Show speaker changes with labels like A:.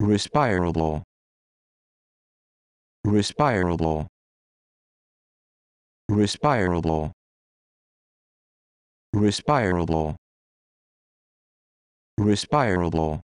A: respirable respirable respirable respirable respirable